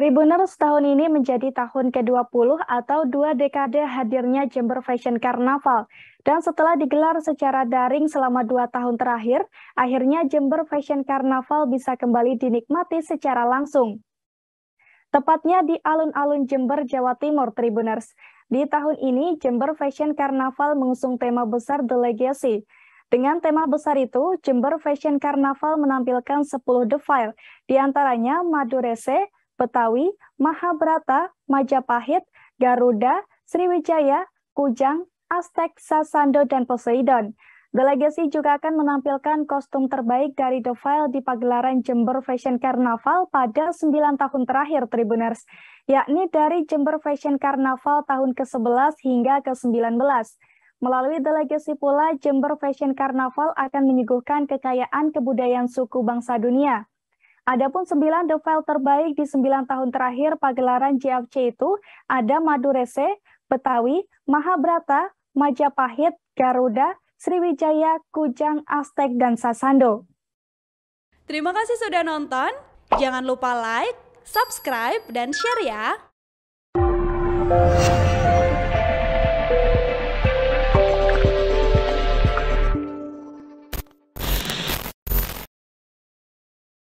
Tribuners tahun ini menjadi tahun ke-20 atau dua dekade hadirnya Jember Fashion Carnaval. Dan setelah digelar secara daring selama dua tahun terakhir, akhirnya Jember Fashion Carnaval bisa kembali dinikmati secara langsung. Tepatnya di alun-alun Jember, Jawa Timur, Tribuners. Di tahun ini, Jember Fashion Carnaval mengusung tema besar The Legacy, dengan tema besar itu, Jember Fashion Carnaval menampilkan 10 defile, diantaranya Madurese, Betawi, Mahabrata, Majapahit, Garuda, Sriwijaya, Kujang, Aztek, Sasando, dan Poseidon. Delegasi juga akan menampilkan kostum terbaik dari The File di pagelaran Jember Fashion Carnaval pada 9 tahun terakhir Tribuners, yakni dari Jember Fashion Carnaval tahun ke-11 hingga ke-19. Melalui delegasi pula, Jember Fashion Carnaval akan menyuguhkan kekayaan kebudayaan suku bangsa dunia. Adapun 9 novel terbaik di sembilan tahun terakhir pagelaran JFC itu ada Madurese, Betawi, Mahabrata, Majapahit, Garuda, Sriwijaya, Kujang, Aztec dan Sasando. Terima kasih sudah nonton. Jangan lupa like, subscribe, dan share ya.